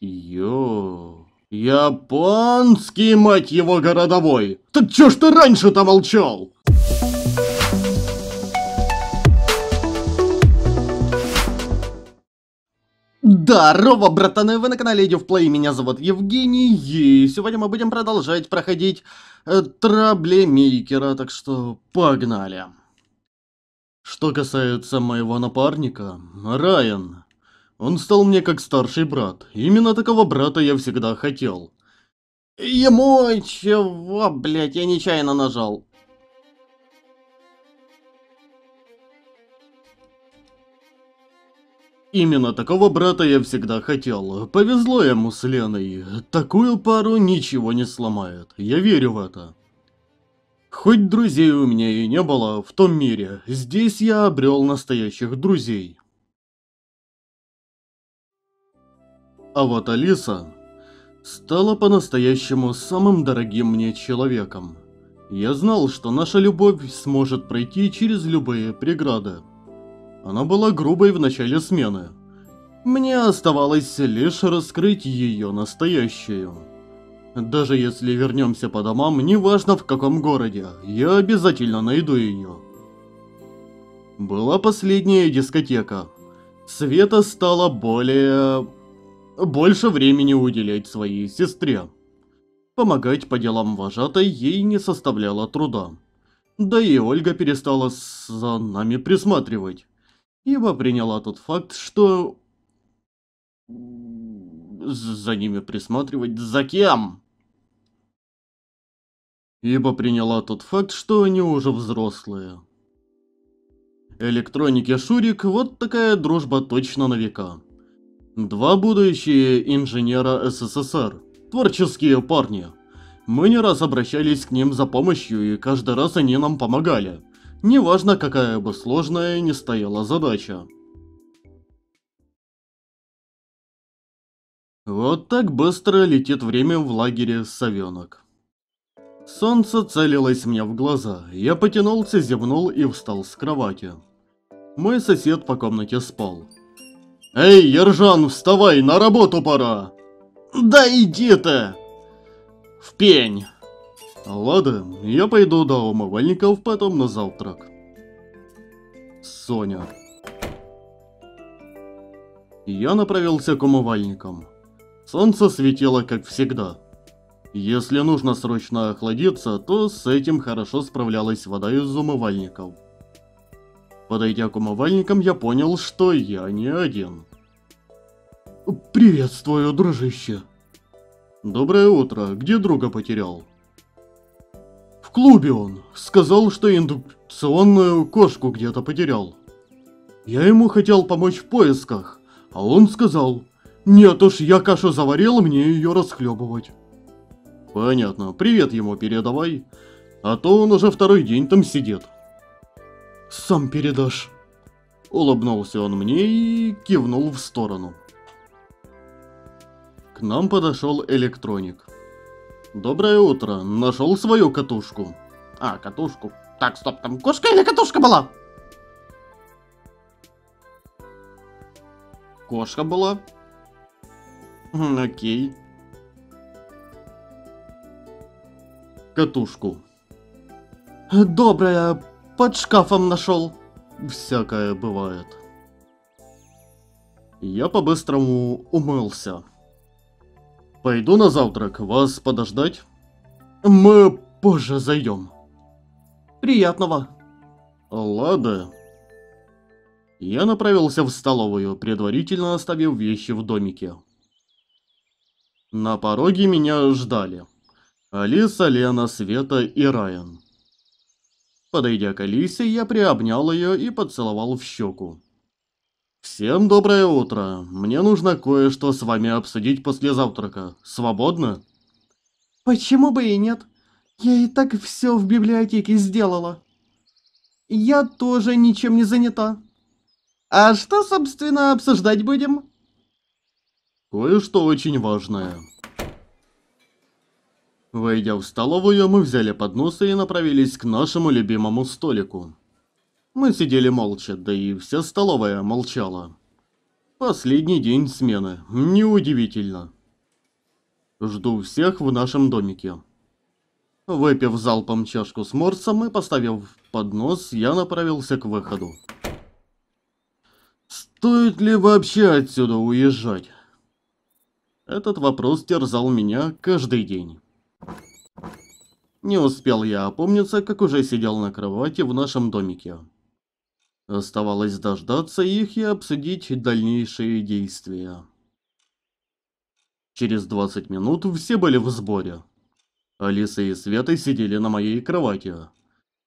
Йо... Японский, мать его, городовой! Так чё ж ты раньше-то молчал? Здорово, братаны! Вы на канале Иди в Плей, меня зовут Евгений, и сегодня мы будем продолжать проходить э, Траблемейкера, так что погнали. Что касается моего напарника, Райан, он стал мне как старший брат. Именно такого брата я всегда хотел. Ему чего, блядь, я нечаянно нажал. Именно такого брата я всегда хотел. Повезло ему с Леной. Такую пару ничего не сломает. Я верю в это. Хоть друзей у меня и не было в том мире, здесь я обрел настоящих друзей. а вот Алиса стала по-настоящему самым дорогим мне человеком. Я знал, что наша любовь сможет пройти через любые преграды. Она была грубой в начале смены. Мне оставалось лишь раскрыть ее настоящую. Даже если вернемся по домам, неважно в каком городе, я обязательно найду ее. Была последняя дискотека. Света стала более больше времени уделять своей сестре. Помогать по делам вожатой ей не составляло труда. Да и Ольга перестала за нами присматривать, ибо приняла тот факт, что... За ними присматривать за кем? Ибо приняла тот факт, что они уже взрослые. Электроники Шурик, вот такая дружба точно на века. Два будущие инженера СССР. Творческие парни. Мы не раз обращались к ним за помощью, и каждый раз они нам помогали. Неважно, какая бы сложная ни стояла задача. Вот так быстро летит время в лагере «Совенок». Солнце целилось мне в глаза. Я потянулся, зевнул и встал с кровати. Мой сосед по комнате спал. «Эй, Ержан, вставай, на работу пора!» «Да иди ты!» «В пень!» «Ладно, я пойду до умывальников, потом на завтрак». Соня. Я направился к умывальникам. Солнце светило, как всегда. Если нужно срочно охладиться, то с этим хорошо справлялась вода из умывальников. Подойдя к умывальникам, я понял, что я не один. «Приветствую, дружище!» «Доброе утро. Где друга потерял?» «В клубе он. Сказал, что индукционную кошку где-то потерял. Я ему хотел помочь в поисках, а он сказал, «Нет уж, я кашу заварил, мне ее расхлебывать». «Понятно. Привет ему передавай, а то он уже второй день там сидит» сам передашь». Улыбнулся он мне и кивнул в сторону. К нам подошел электроник. «Доброе утро. Нашел свою катушку?» «А, катушку. Так, стоп, там кошка или катушка была?» Кошка была. Окей. Катушку. Доброе под шкафом нашел. Всякое бывает. Я по-быстрому умылся. Пойду на завтрак, вас подождать? Мы позже зайдем. Приятного. Ладно. Я направился в столовую, предварительно оставив вещи в домике. На пороге меня ждали. Алиса, Лена, Света и Райан. Подойдя к Алисе, я приобнял ее и поцеловал в щеку. «Всем доброе утро. Мне нужно кое-что с вами обсудить после завтрака. Свободно?» «Почему бы и нет? Я и так все в библиотеке сделала. Я тоже ничем не занята. А что, собственно, обсуждать будем?» «Кое-что очень важное». Войдя в столовую, мы взяли подносы и направились к нашему любимому столику. Мы сидели молча, да и вся столовая молчала. Последний день смены. Неудивительно. Жду всех в нашем домике. Выпив залпом чашку с морсом и поставив поднос, я направился к выходу. Стоит ли вообще отсюда уезжать? Этот вопрос терзал меня каждый день. Не успел я опомниться, как уже сидел на кровати в нашем домике. Оставалось дождаться их и обсудить дальнейшие действия. Через 20 минут все были в сборе. Алиса и Света сидели на моей кровати,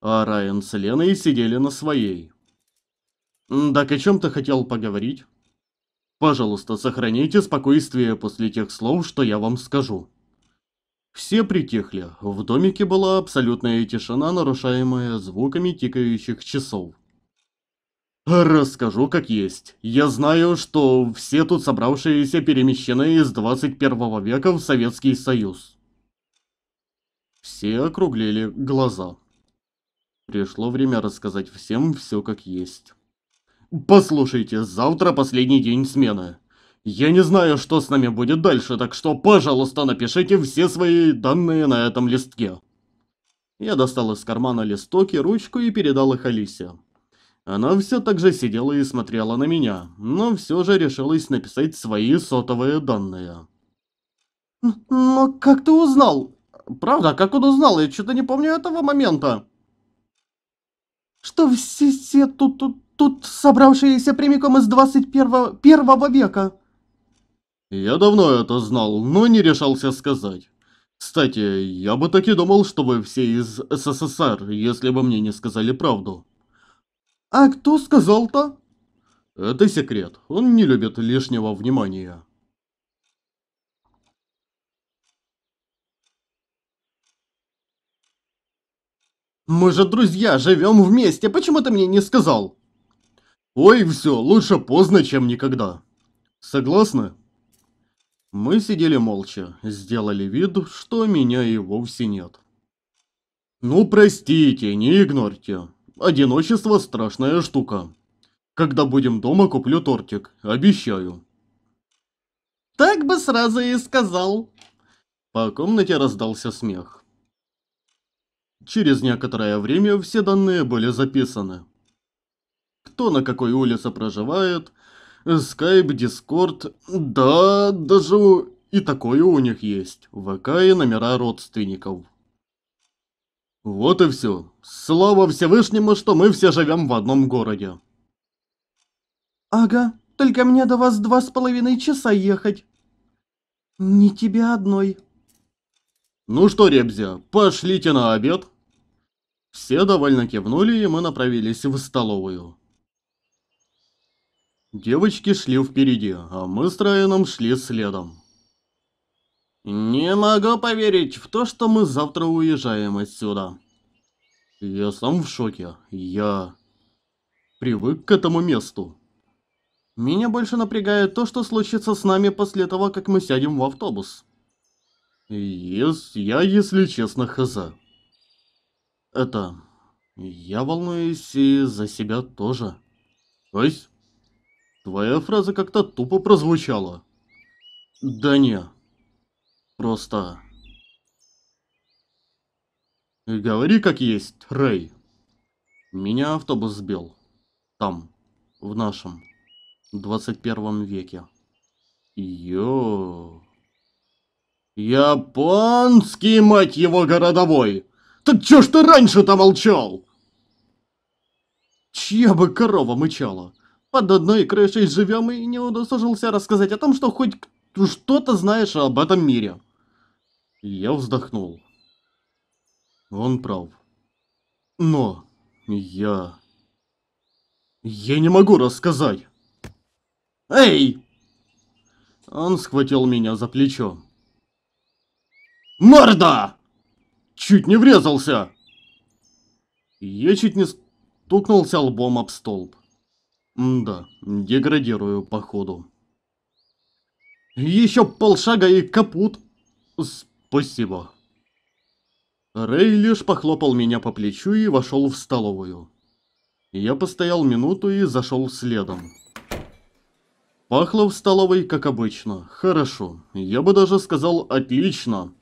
а Райан с Леной сидели на своей. «Так о чем ты хотел поговорить?» «Пожалуйста, сохраните спокойствие после тех слов, что я вам скажу». Все притихли. В домике была абсолютная тишина, нарушаемая звуками тикающих часов. Расскажу как есть. Я знаю, что все тут собравшиеся перемещены из 21 века в Советский Союз. Все округлили глаза. Пришло время рассказать всем все как есть. Послушайте, завтра последний день смены. Я не знаю, что с нами будет дальше, так что, пожалуйста, напишите все свои данные на этом листке. Я достал из кармана листок и ручку и передал их Алисе. Она все так же сидела и смотрела на меня, но все же решилась написать свои сотовые данные. «Но как ты узнал? Правда, как он узнал? Я что-то не помню этого момента!» «Что все, все тут, тут, тут собравшиеся прямиком из 21 первого века?» «Я давно это знал, но не решался сказать. Кстати, я бы таки думал, что вы все из СССР, если бы мне не сказали правду». «А кто сказал-то?» «Это секрет, он не любит лишнего внимания». «Мы же друзья, живем вместе, почему ты мне не сказал?» «Ой, все, лучше поздно, чем никогда. Согласны?» Мы сидели молча, сделали вид, что меня и вовсе нет. Ну простите, не игнорьте. Одиночество страшная штука. Когда будем дома, куплю тортик, обещаю. Так бы сразу и сказал. По комнате раздался смех. Через некоторое время все данные были записаны. Кто на какой улице проживает, Skype, Discord, да, даже и такое у них есть, ВК и номера родственников. Вот и все. Слава Всевышнему, что мы все живем в одном городе. Ага, только мне до вас два с половиной часа ехать. Не тебе одной. Ну что, Ребзя, пошлите на обед. Все довольно кивнули, и мы направились в столовую. Девочки шли впереди, а мы с Райаном шли следом. «Не могу поверить в то, что мы завтра уезжаем отсюда». «Я сам в шоке. Я... привык к этому месту». «Меня больше напрягает то, что случится с нами после того, как мы сядем в автобус». Ес, я, если честно, хз. Это... Я волнуюсь и за себя тоже. То есть... Твоя фраза как-то тупо прозвучала. Да не. Просто... Говори как есть, Рэй. Меня автобус сбил. Там, в нашем 21 веке. Йо. Японский, мать его, городовой! Так чё ж ты раньше-то молчал? Чья бы корова мычала? Под одной крышей живем и не удосужился рассказать о том, что хоть что-то знаешь об этом мире. Я вздохнул. Он прав. Но я... Я не могу рассказать. Эй! Он схватил меня за плечо. Морда! Чуть не врезался! Я чуть не стукнулся лбом об столб. Да, деградирую, походу. Еще полшага и капут. Спасибо. Рэй лишь похлопал меня по плечу и вошел в столовую. Я постоял минуту и зашел следом. Пахло в столовой, как обычно, хорошо, я бы даже сказал отлично.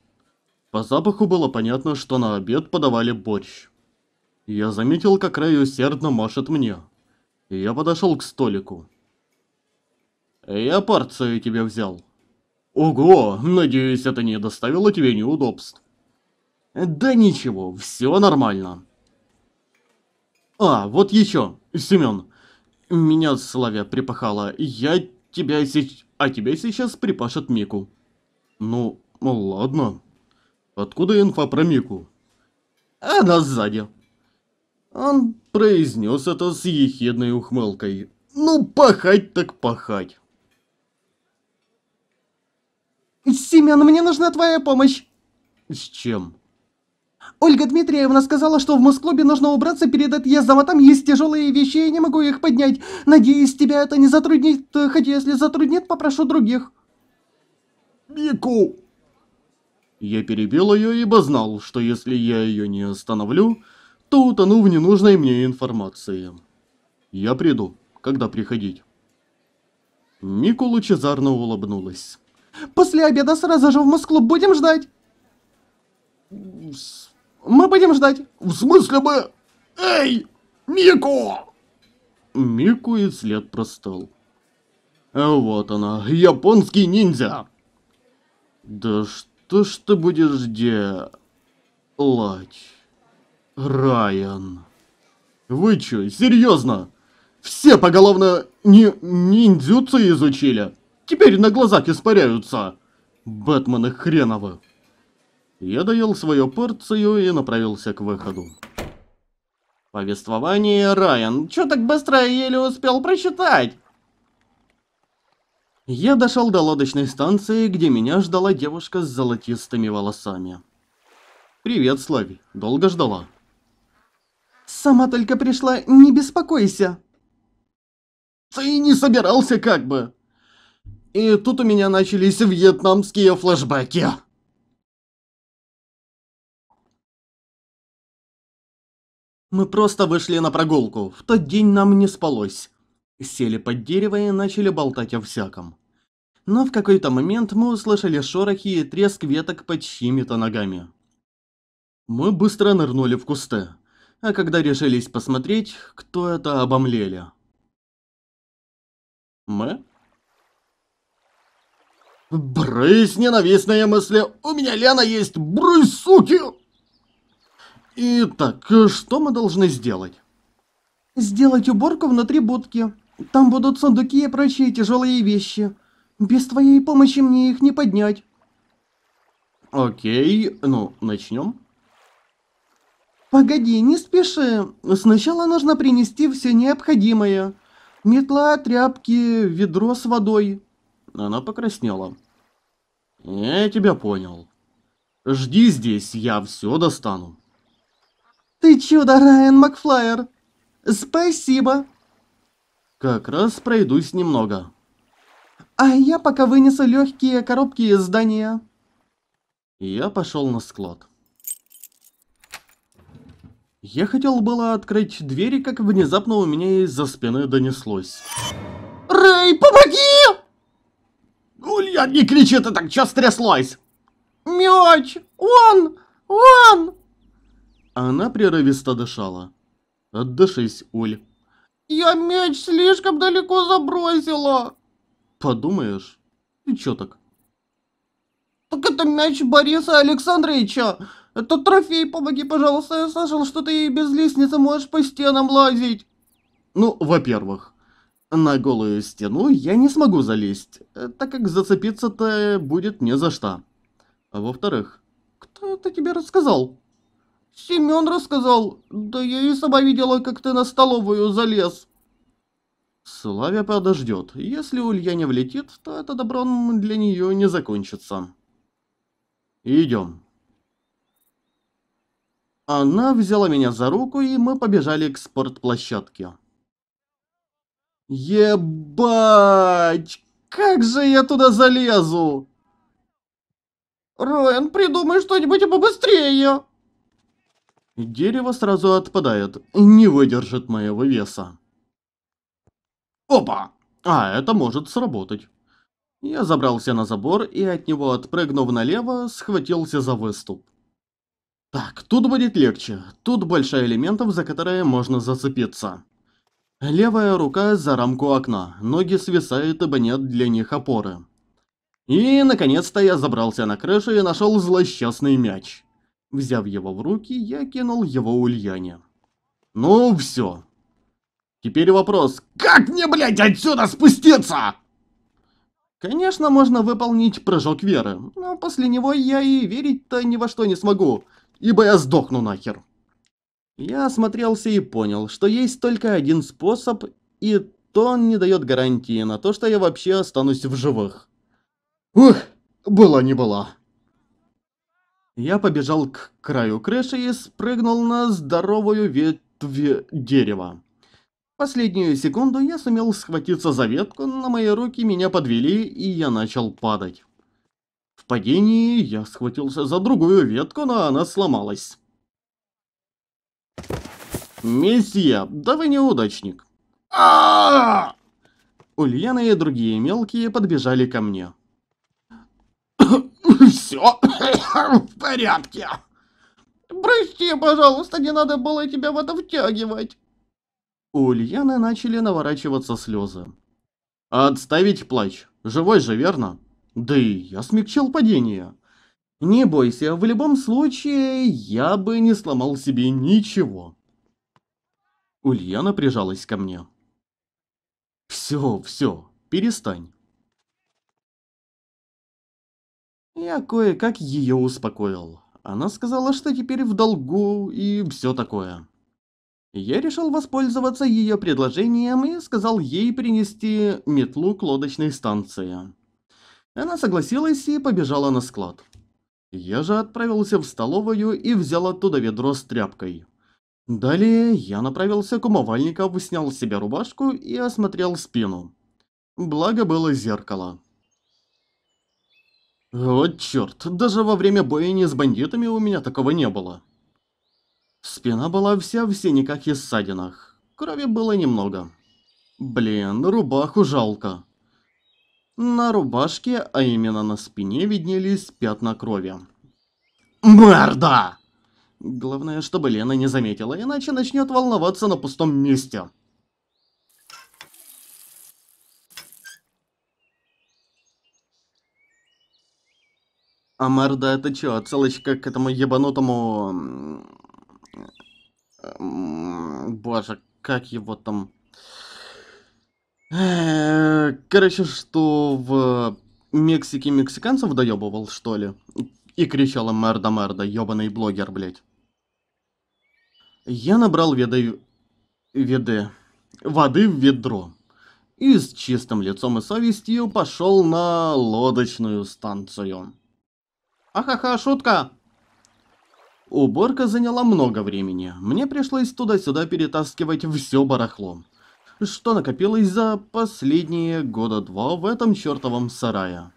По запаху было понятно, что на обед подавали борщ. Я заметил, как Рэй усердно машет мне. Я подошел к столику. «Я порцию тебе взял». «Ого, надеюсь, это не доставило тебе неудобств». «Да ничего, все нормально». «А, вот еще, Семен, меня Славя припахала, я тебя сейчас... А тебя сейчас припашет Мику». «Ну, ладно. Откуда инфа про Мику?» «Она сзади». Он произнес это с ехидной ухмылкой. «Ну, пахать так пахать!» «Семен, мне нужна твоя помощь!» «С чем?» «Ольга Дмитриевна сказала, что в Москлубе нужно убраться перед отъездом, а там есть тяжелые вещи, я не могу их поднять. Надеюсь, тебя это не затруднит, хотя если затруднит, попрошу других». «Бику!» Я перебил ее, ибо знал, что если я ее не остановлю, то утону в ненужной мне информации. Я приду, когда приходить. Мику лучезарно улыбнулась. После обеда сразу же в Москву будем ждать. Мы будем ждать. В смысле мы... Эй, Мику! Мику и след простыл. Вот она, японский ниндзя. Да что ж ты будешь делать? Райан. Вы чё, серьезно? Все поголовно ни ниндзюцу изучили? Теперь на глазах испаряются. Бэтмены хреновы. Я доел свою порцию и направился к выходу. Повествование Райан. Чё так быстро еле успел прочитать? Я дошел до лодочной станции, где меня ждала девушка с золотистыми волосами. «Привет, Славь. Долго ждала?» Сама только пришла, не беспокойся. Ты не собирался как бы. И тут у меня начались вьетнамские флешбеки. Мы просто вышли на прогулку. В тот день нам не спалось. Сели под дерево и начали болтать о всяком. Но в какой-то момент мы услышали шорохи и треск веток под чьими-то ногами. Мы быстро нырнули в кусты а когда решились посмотреть, кто это обомлели. Мы? Брысь, ненавистные мысли! У меня Лена есть! Брысь, суки! Итак, что мы должны сделать? Сделать уборку внутри будки. Там будут сундуки и прочие тяжелые вещи. Без твоей помощи мне их не поднять. Окей, ну, начнем. «Погоди, не спеши. Сначала нужно принести все необходимое. Метла, тряпки, ведро с водой». Она покраснела. «Я тебя понял. Жди здесь, я все достану». «Ты чудо, Райан Макфлайер! Спасибо!» «Как раз пройдусь немного». «А я пока вынесу легкие коробки из здания». Я пошел на склад. Я хотел было открыть двери, как внезапно у меня из-за спины донеслось. «Рэй, помоги!» «Ульян, не кричи ты так, что стряслось?» «Мяч! Он! Он!» Она прерывисто дышала. «Отдышись, Уль». «Я мяч слишком далеко забросила!» «Подумаешь, и чё так?» «Так это мяч Бориса Александровича! Это трофей, помоги, пожалуйста, я слышал, что ты без лестницы можешь по стенам лазить. Ну, во-первых, на голую стену я не смогу залезть, э, так как зацепиться-то будет не за что. А во-вторых, кто это тебе рассказал? Семён рассказал, да я и сама видела, как ты на столовую залез. Славя подождет. Если Ульяне влетит, то это добром для нее не закончится. Идем. Она взяла меня за руку, и мы побежали к спортплощадке. Ебать! Как же я туда залезу? Роэн, придумай что-нибудь побыстрее! Дерево сразу отпадает, не выдержит моего веса. Опа! А, это может сработать. Я забрался на забор и от него, отпрыгнув налево, схватился за выступ. Так, тут будет легче. Тут больше элементов, за которые можно зацепиться. Левая рука за рамку окна, ноги свисают, ибо нет для них опоры. И, наконец-то, я забрался на крышу и нашел злосчастный мяч. Взяв его в руки, я кинул его Ульяне. Ну, все. Теперь вопрос, как мне, блядь, отсюда спуститься? Конечно, можно выполнить прыжок веры, но после него я и верить-то ни во что не смогу ибо я сдохну нахер. Я осмотрелся и понял, что есть только один способ, и то он не дает гарантии на то, что я вообще останусь в живых. Ух, было не было. Я побежал к краю крыши и спрыгнул на здоровую ветвь дерева. Последнюю секунду я сумел схватиться за ветку, но мои руки меня подвели, и я начал падать падении я схватился за другую ветку, но она сломалась. Месье, да вы неудачник. А -а Ульяна и другие мелкие подбежали ко мне. Все в порядке. Прости, пожалуйста, не надо было тебя в это втягивать. У Ульяны начали наворачиваться слезы. «Отставить плач. Живой же, верно?» Да и я смягчал падение. Не бойся, в любом случае я бы не сломал себе ничего. Ульяна прижалась ко мне. Все, все, перестань. Я кое-как ее успокоил. Она сказала, что теперь в долгу и все такое. Я решил воспользоваться ее предложением и сказал ей принести метлу к лодочной станции. Она согласилась и побежала на склад. Я же отправился в столовую и взял оттуда ведро с тряпкой. Далее я направился к умывальнику, снял с себя рубашку и осмотрел спину. Благо было зеркало. Вот черт, даже во время бойни с бандитами у меня такого не было. Спина была вся в синяках и ссадинах. Крови было немного. Блин, рубаху жалко. На рубашке, а именно на спине, виднелись пятна крови. Мерда! Главное, чтобы Лена не заметила, иначе начнет волноваться на пустом месте. А мерда это чё, отсылочка к этому ебанутому... Боже, как его там... Э, короче, что в Мексике мексиканцев доебывал, что ли? И кричал им мерда мерда, ёбаный блогер, блядь. Я набрал веды... веды... воды в ведро. И с чистым лицом и совестью пошел на лодочную станцию. Ахаха, шутка! Уборка заняла много времени. Мне пришлось туда-сюда перетаскивать все барахло что накопилось за последние года два в этом чертовом сарае.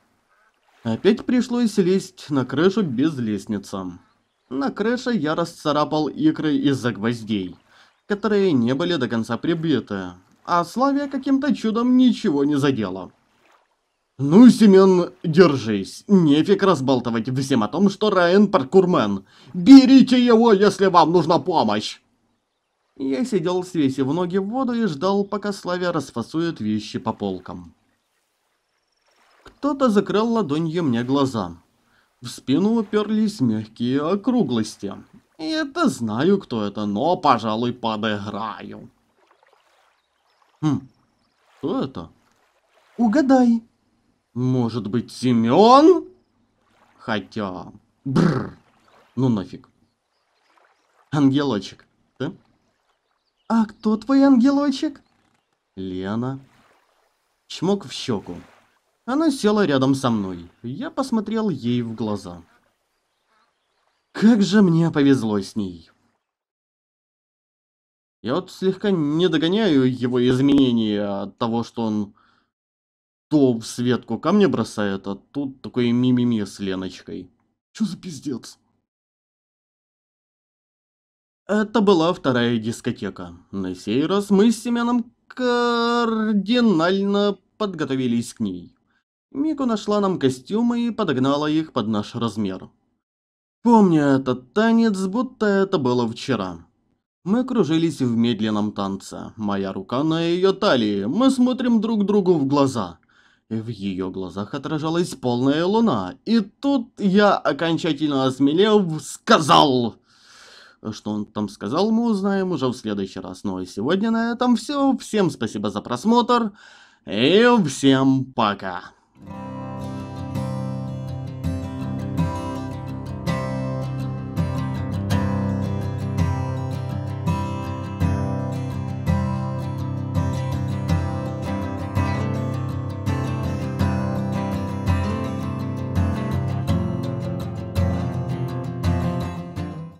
Опять пришлось лезть на крышу без лестницы. На крыше я расцарапал икры из-за гвоздей, которые не были до конца прибиты, а Славия каким-то чудом ничего не задела. «Ну, Семен, держись. Нефиг разбалтывать всем о том, что Райан паркурмен. Берите его, если вам нужна помощь!» Я сидел, свесив ноги в воду и ждал, пока Славя расфасует вещи по полкам. Кто-то закрыл ладонью мне глаза. В спину уперлись мягкие округлости. И это знаю, кто это, но, пожалуй, подыграю. Хм, кто это? Угадай. Может быть, Семён? Хотя... Бррр. Ну нафиг. Ангелочек, «А кто твой ангелочек?» «Лена». Чмок в щеку. Она села рядом со мной. Я посмотрел ей в глаза. Как же мне повезло с ней. Я вот слегка не догоняю его изменения от того, что он то в Светку ко мне бросает, а тут такой мимими с Леночкой. Чё за пиздец? Это была вторая дискотека. На сей раз мы с Семеном кардинально подготовились к ней. Мику нашла нам костюмы и подогнала их под наш размер. Помню этот танец, будто это было вчера. Мы кружились в медленном танце. Моя рука на ее талии. Мы смотрим друг другу в глаза. В ее глазах отражалась полная луна. И тут я, окончательно осмелев, сказал... Э, что он там сказал, мы узнаем уже в следующий раз. Ну и сегодня на этом все. Всем спасибо за просмотр. И всем пока.